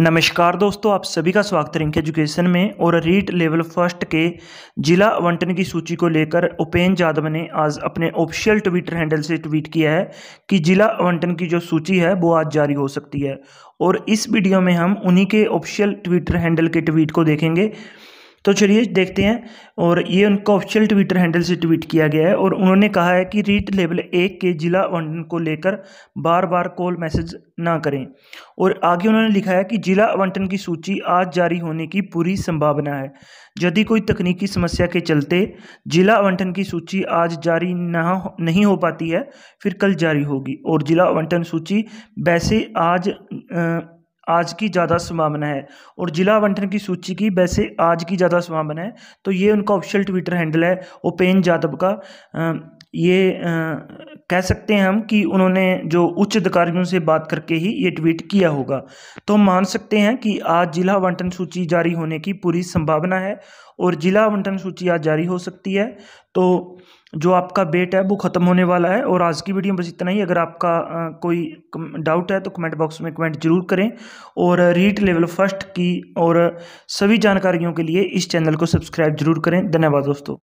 नमस्कार दोस्तों आप सभी का स्वागत है रिंक एजुकेशन में और रीट लेवल फर्स्ट के जिला आवंटन की सूची को लेकर उपेंद्र यादव ने आज अपने ऑफिशियल ट्विटर हैंडल से ट्वीट किया है कि जिला आवंटन की जो सूची है वो आज जारी हो सकती है और इस वीडियो में हम उन्हीं के ऑफिशियल ट्विटर हैंडल के ट्वीट को देखेंगे तो चलिए देखते हैं और ये उनका ऑफिशियल ट्विटर हैंडल से ट्वीट किया गया है और उन्होंने कहा है कि रीट लेवल एक के ज़िला आवंटन को लेकर बार बार कॉल मैसेज ना करें और आगे उन्होंने लिखा है कि ज़िला आवंटन की सूची आज जारी होने की पूरी संभावना है यदि कोई तकनीकी समस्या के चलते ज़िला आवंटन की सूची आज जारी ना नहीं हो पाती है फिर कल जारी होगी और ज़िला आवंटन सूची वैसे आज आ, आज की ज़्यादा संभावना है और जिला आवंटन की सूची की वैसे आज की ज़्यादा संभावना है तो ये उनका ऑफिशियल ट्विटर हैंडल है उपेन यादव का ये कह सकते हैं हम कि उन्होंने जो उच्च अधिकारियों से बात करके ही ये ट्वीट किया होगा तो हम मान सकते हैं कि आज जिला आवंटन सूची जारी होने की पूरी संभावना है और जिला आवंटन सूची आज जारी हो सकती है तो जो आपका बेट है वो ख़त्म होने वाला है और आज की वीडियो में बस इतना ही अगर आपका आ, कोई डाउट है तो कमेंट बॉक्स में कमेंट जरूर करें और रीट लेवल फर्स्ट की और सभी जानकारियों के लिए इस चैनल को सब्सक्राइब जरूर करें धन्यवाद दोस्तों